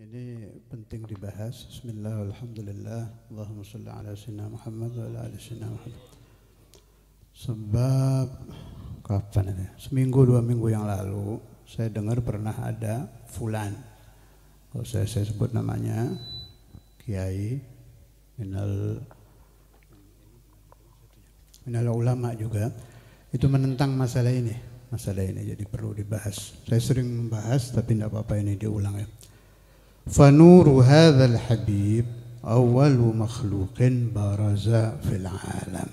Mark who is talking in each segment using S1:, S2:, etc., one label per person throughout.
S1: Ini penting dibahas. Bismillah, alhamdulillah. Allahumma salli ala sayyidina Muhammad wa ala ali Muhammad. Sebab kapan ini? Seminggu dua minggu yang lalu saya dengar pernah ada fulan. Kalau saya, saya sebut namanya Kiai Minal Minal ulama juga itu menentang masalah ini masalah ini jadi perlu dibahas saya sering membahas tapi tidak apa-apa ini diulang ya فنور هذا الحبيب أول مخلوق برز في العالم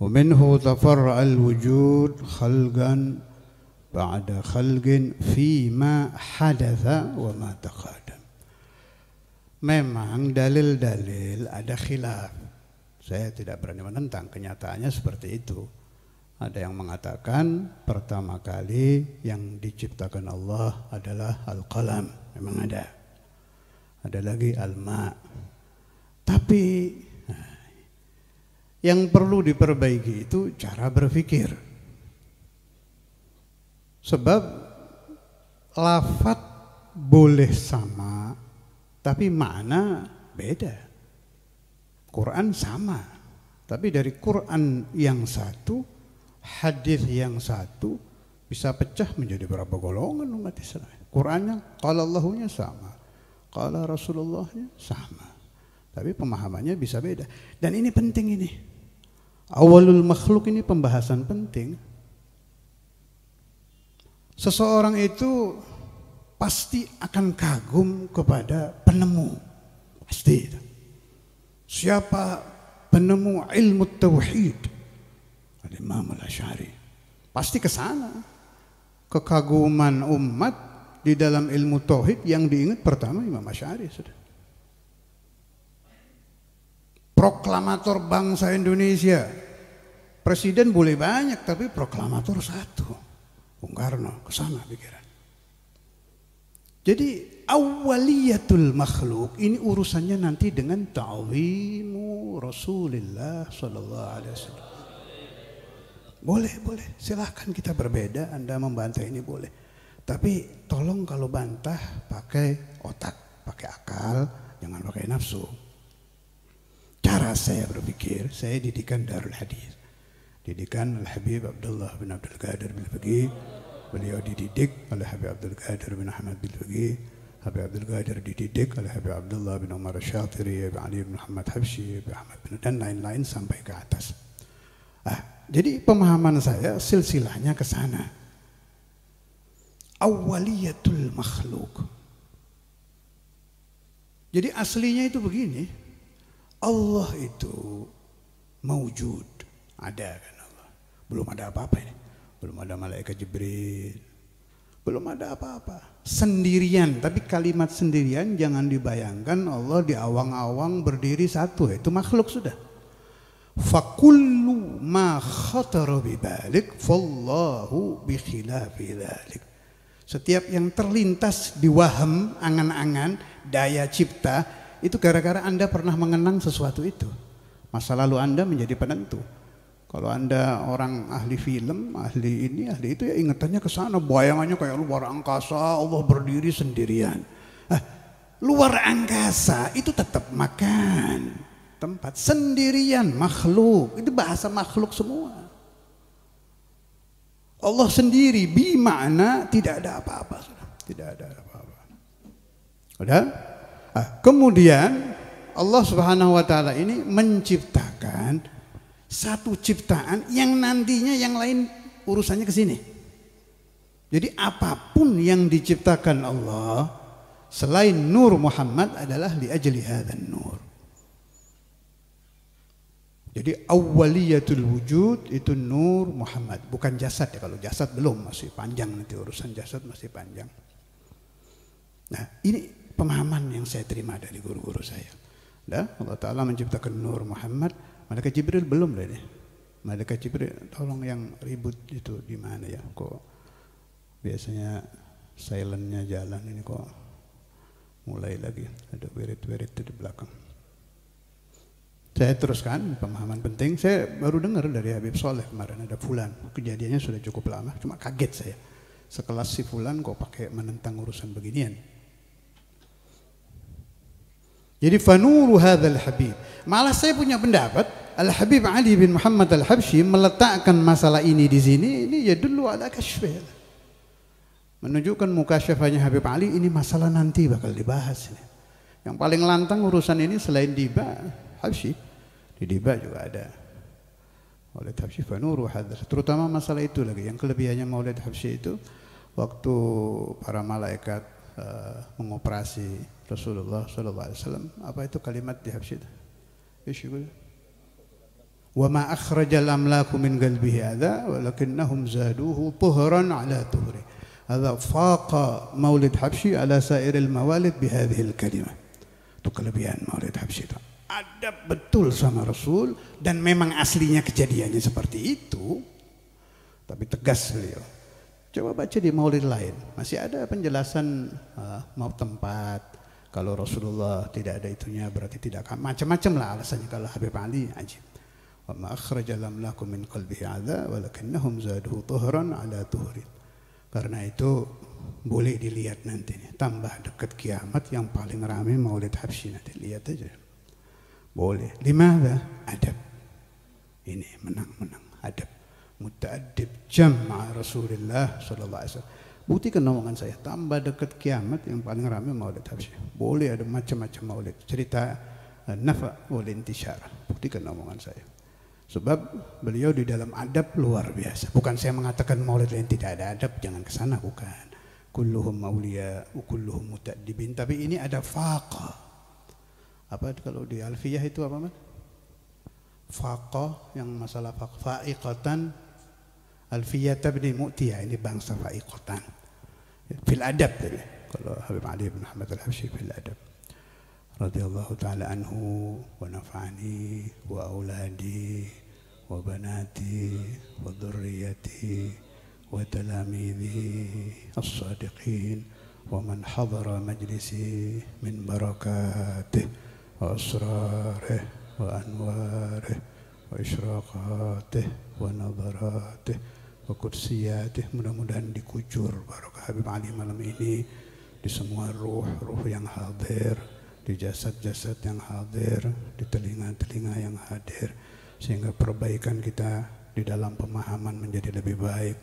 S1: ومنه تفرع الوجود خلقا بعد خلق فيما حدث وما تقادم Memang dalil-dalil ada khilaf. Saya tidak berani menentang kenyataannya seperti itu. Ada yang mengatakan pertama kali yang diciptakan Allah adalah al-qalam. Memang ada ada lagi alma. Tapi nah, yang perlu diperbaiki itu cara berpikir. Sebab lafat boleh sama, tapi mana beda. Quran sama, tapi dari Quran yang satu, hadis yang satu bisa pecah menjadi berapa golongan umat Islam. Qurannya, kalau Allahnya sama, Qala Rasulullah ya, sama. Tapi pemahamannya bisa beda. Dan ini penting ini. Awalul makhluk ini pembahasan penting. Seseorang itu pasti akan kagum kepada penemu. Pasti. Siapa penemu ilmu tauhid? Al Imam Al-Asy'ari. Pasti ke sana. Kekaguman umat di dalam ilmu tauhid yang diingat pertama Imam Asy'ari sudah. Proklamator bangsa Indonesia. Presiden boleh banyak tapi proklamator satu. Bung Karno ke sana pikiran. Jadi awaliyatul makhluk ini urusannya nanti dengan ta'wimu Rasulullah sallallahu alaihi wasallam. Boleh, boleh. Silahkan kita berbeda. Anda membantah ini boleh. Tapi tolong kalau bantah pakai otak, pakai akal, jangan pakai nafsu. Cara saya berpikir, saya didikan Darul Hadis. Didikan Al-Habib Abdullah bin Abdul Qadir bin Fagi. Beliau dididik oleh Habib Abdul Qadir bin Ahmad bin Fagi. Habib Abdul Qadir dididik oleh Habib Abdullah bin Umar Syatiri, Habib Ali bin Muhammad Habsyi, Habib Ahmad bin dan lain-lain sampai ke atas. Ah, jadi pemahaman saya silsilahnya ke sana awaliyatul makhluk. Jadi aslinya itu begini. Allah itu mewujud, Ada kan Allah. Belum ada apa-apa ini. Belum ada malaikat Jibril. Belum ada apa-apa. Sendirian. Tapi kalimat sendirian jangan dibayangkan Allah di awang-awang berdiri satu. Itu makhluk sudah. Fakullu ma khatara bibalik fallahu bikhilafi dhalik. Setiap yang terlintas di waham, angan-angan, daya cipta, itu gara-gara Anda pernah mengenang sesuatu itu. Masa lalu Anda menjadi penentu. Kalau Anda orang ahli film, ahli ini, ahli itu ya ingetannya ke sana, bayangannya kayak luar angkasa, Allah berdiri sendirian. Ah, luar angkasa itu tetap makan tempat sendirian makhluk. Itu bahasa makhluk semua. Allah sendiri bimana tidak ada apa-apa. Tidak ada apa-apa. ada. Ah, kemudian Allah Subhanahu wa taala ini menciptakan satu ciptaan yang nantinya yang lain urusannya ke sini. Jadi apapun yang diciptakan Allah selain nur Muhammad adalah li ajli nur. Jadi awaliyatul wujud itu nur Muhammad, bukan jasad ya. Kalau jasad belum masih panjang nanti urusan jasad masih panjang. Nah, ini pemahaman yang saya terima dari guru-guru saya. Nah, Allah Ta'ala menciptakan Nur Muhammad, Malaikat Jibril belum ini. Malaikat Jibril, tolong yang ribut itu di mana ya? Kok biasanya silentnya jalan ini kok mulai lagi ada berit-berit di belakang. Saya teruskan pemahaman penting. Saya baru dengar dari Habib Soleh kemarin ada Fulan. Kejadiannya sudah cukup lama, cuma kaget saya. Sekelas si Fulan kok pakai menentang urusan beginian. Jadi fanuru hadzal habib. Malah saya punya pendapat Al-Habib Ali bin Muhammad al Habshi meletakkan masalah ini di sini ini ya dulu ada kasyfih. Menunjukkan muka syafanya Habib Ali ini masalah nanti bakal dibahas ini. Yang paling lantang urusan ini selain dibahas Habsyi di Diba juga ada Maulid Habsyi Fanuru hadir terutama masalah itu lagi yang kelebihannya Maulid Habsyi itu waktu para malaikat uh, mengoperasi Rasulullah SAW apa itu kalimat di Habsyi itu Isyukul wa ma akhrajal amlaku min qalbihi hadha walakinnahum zaduhu tuhran ala tuhri hadha faqa maulid habsyi ala sairil mawalid bihadhihi al kalimah Tu kelebihan maulid habsyi itu ada betul sama Rasul dan memang aslinya kejadiannya seperti itu. Tapi tegas beliau. Coba baca di maulid lain, masih ada penjelasan uh, mau tempat. Kalau Rasulullah tidak ada itunya berarti tidak akan macam-macam lah alasannya kalau Habib Ali ajib. Wa ma akhraja lakum min qalbihi adza walakinnahum zaduhu tuhran ala tuhrin. Karena itu boleh dilihat nantinya. Tambah dekat kiamat yang paling ramai maulid Habsyi nanti lihat aja. Boleh. Limada Adab. Ini menang-menang. Adab. Muta'adib jam'a Rasulullah sallallahu alaihi wasallam. Buktikan omongan saya, tambah dekat kiamat yang paling ramai maulid Habsyah. Boleh ada macam-macam maulid. Cerita eh, nafa boleh intishar. Buktikan omongan saya. Sebab beliau di dalam adab luar biasa. Bukan saya mengatakan maulid yang tidak ada adab, jangan ke sana bukan. Kulluhum maulia kulluhum muta'dibin. Tapi ini ada faqah apa kalau di alfiyah itu apa man? Fakoh yang masalah faiqatan alfiyah tabni mu'tiyah ini bangsa faiqatan fil adab tadi kalau Habib Ali bin Ahmad Al-Habsyi fil adab radhiyallahu taala anhu wa nafa'ani wa auladi wa banati wa dhurriyyati wa talamidhi as-sadiqin man حضر مجلسي min بركاته وأسراره وأنواره وإشراقاته ونظراته wakudsiyatih mudah-mudahan dikujur barokah Habib Ali malam ini di semua ruh ruh yang hadir di jasad-jasad yang hadir di telinga-telinga yang hadir sehingga perbaikan kita di dalam pemahaman menjadi lebih baik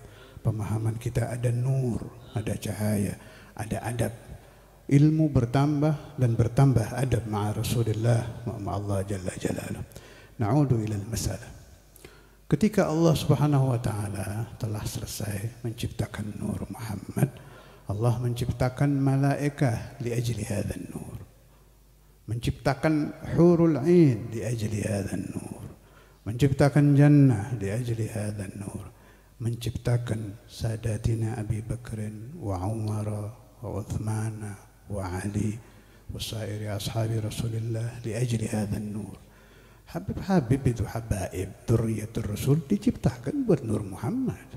S1: pemahaman kita ada nur ada cahaya ada adab ilmu bertambah dan bertambah adab ma Rasulullah ma Allah jalla jalaluh. Na'udu ilal masalah. Ketika Allah Subhanahu wa taala telah selesai menciptakan nur Muhammad, Allah menciptakan malaikat li ajli hadzal nur. Menciptakan hurul ain li ajli hadzal nur. Menciptakan jannah li ajli hadzal nur. Menciptakan sadatina Abi Bakrin wa Umar wa Uthman وعلي وسائر أصحاب رسول الله لأجل هذا النور حبيب حبيب itu habaib الرسول rasul diciptakan buat نور محمد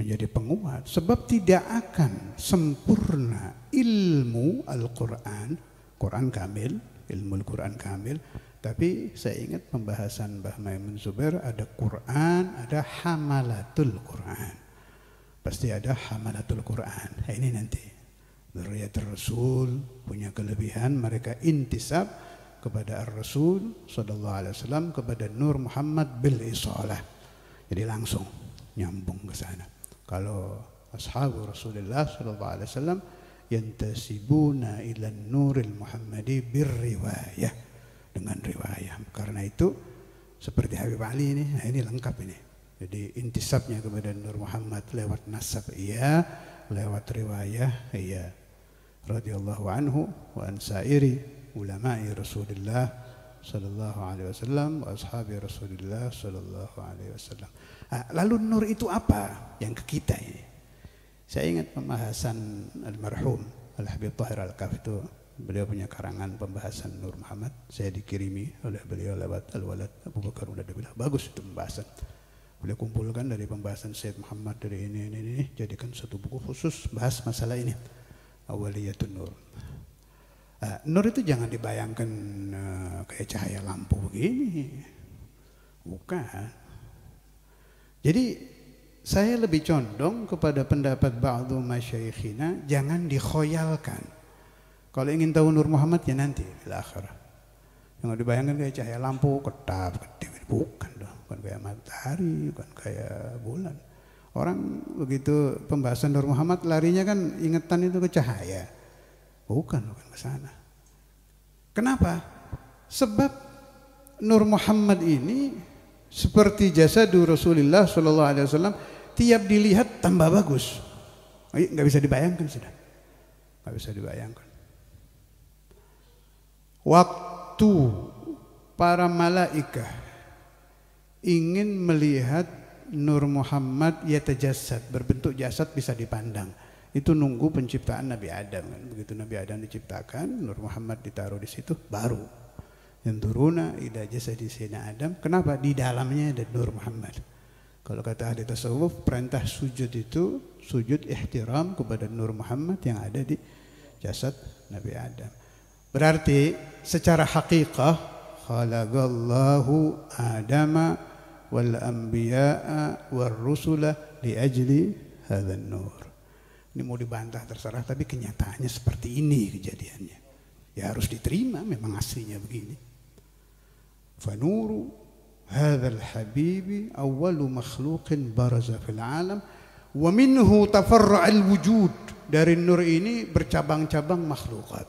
S1: menjadi penguat sebab tidak akan sempurna ilmu Al-Qur'an Quran kamil ilmu Al-Quran kamil tapi saya ingat pembahasan Mbah Maimun Zubair ada Quran ada hamalatul Quran pasti ada hamalatul Quran nah, ini nanti Zuriat Rasul punya kelebihan mereka intisab kepada Rasul Sallallahu Alaihi Wasallam kepada Nur Muhammad bil Isalah. Jadi langsung nyambung ke sana. Kalau ashabu Rasulullah Sallallahu Alaihi Wasallam yantasibuna ila nuril Muhammadi bir riwayah dengan riwayah. Karena itu seperti Habib Ali ini, nah ini lengkap ini. Jadi intisabnya kepada Nur Muhammad lewat nasab iya, lewat riwayah iya radhiyallahu anhu wa an sairi ulama'i Rasulullah sallallahu alaihi wasallam wa ashabi rasulullah sallallahu alaihi wasallam. Ah, lalu nur itu apa yang ke kita ini? Saya ingat pembahasan almarhum Al Habib Tahir Al Kaf itu beliau punya karangan pembahasan Nur Muhammad. Saya dikirimi oleh beliau lewat Al Walad Abu Bakar Unadubillah. Bagus itu pembahasan. Beliau kumpulkan dari pembahasan Syed Muhammad dari ini, ini, ini, jadikan satu buku khusus bahas masalah ini awaliyatun nur. Uh, nur itu jangan dibayangkan uh, kayak cahaya lampu begini. Bukan. Jadi saya lebih condong kepada pendapat ba'du masyaikhina jangan dikhoyalkan. Kalau ingin tahu Nur Muhammad ya nanti di Jangan dibayangkan kayak cahaya lampu, ketap, ketip. Bukan dong, bukan kayak matahari, bukan kayak bulan. Orang begitu pembahasan Nur Muhammad larinya kan ingetan itu ke cahaya. Bukan, bukan ke sana. Kenapa? Sebab Nur Muhammad ini seperti jasa Rasulullah Shallallahu Alaihi Wasallam tiap dilihat tambah bagus. Nggak bisa dibayangkan sudah. Nggak bisa dibayangkan. Waktu para malaikah ingin melihat Nur Muhammad jasad berbentuk jasad bisa dipandang. Itu nunggu penciptaan Nabi Adam. Kan? Begitu Nabi Adam diciptakan, Nur Muhammad ditaruh di situ, baru. Yang turuna ida jasad di sini Adam. Kenapa? Di dalamnya ada Nur Muhammad. Kalau kata ahli tasawuf, perintah sujud itu sujud ihtiram kepada Nur Muhammad yang ada di jasad Nabi Adam. Berarti secara hakikah khalaqallahu Adama wal anbiya'a war rusula li ajli nur. Ini mau dibantah terserah tapi kenyataannya seperti ini kejadiannya. Ya harus diterima memang aslinya begini. Fanuru hadzal habibi awwalu makhlukin baraza fil alam wa minhu tafarra al wujud. Dari nur ini bercabang-cabang makhlukat.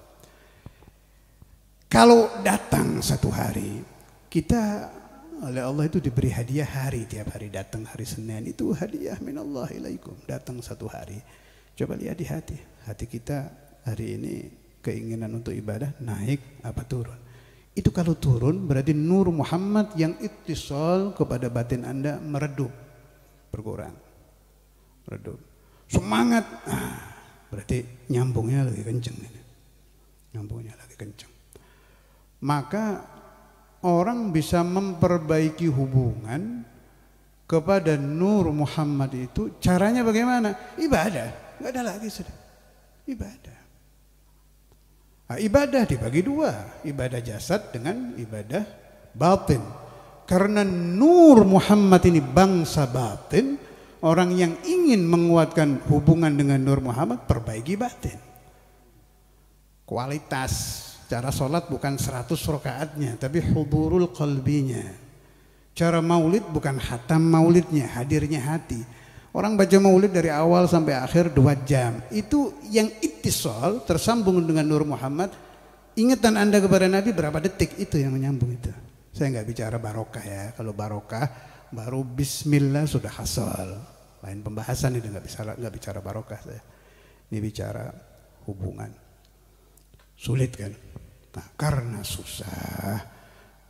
S1: Kalau datang satu hari kita oleh Allah itu diberi hadiah hari tiap hari datang hari Senin itu hadiah min Allah ilaikum datang satu hari coba lihat di hati hati kita hari ini keinginan untuk ibadah naik apa turun itu kalau turun berarti nur Muhammad yang ittisal kepada batin anda meredup berkurang redup semangat ah, berarti nyambungnya lebih kenceng ini. nyambungnya lagi kenceng maka orang bisa memperbaiki hubungan kepada Nur Muhammad itu caranya bagaimana? Ibadah, nggak ada lagi sudah. Ibadah. Nah, ibadah dibagi dua, ibadah jasad dengan ibadah batin. Karena Nur Muhammad ini bangsa batin, orang yang ingin menguatkan hubungan dengan Nur Muhammad perbaiki batin. Kualitas Cara sholat bukan 100 rokaatnya, tapi huburul qalbinya. Cara maulid bukan hatam maulidnya, hadirnya hati. Orang baca maulid dari awal sampai akhir dua jam. Itu yang itisol tersambung dengan Nur Muhammad. Ingatan Anda kepada Nabi berapa detik itu yang menyambung itu. Saya nggak bicara barokah ya. Kalau barokah baru bismillah sudah hasal. Lain pembahasan itu nggak bisa nggak bicara barokah saya. Ini bicara hubungan. Sulit kan? Nah, karena susah,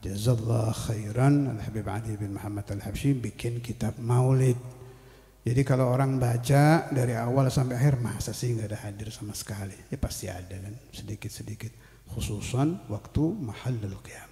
S1: jazallah khairan Al-Habib Ali bin Muhammad Al-Habsyi bikin kitab maulid. Jadi kalau orang baca dari awal sampai akhir masa sih nggak ada hadir sama sekali. Ya pasti ada kan sedikit-sedikit. Khususan waktu mahallul qiyam.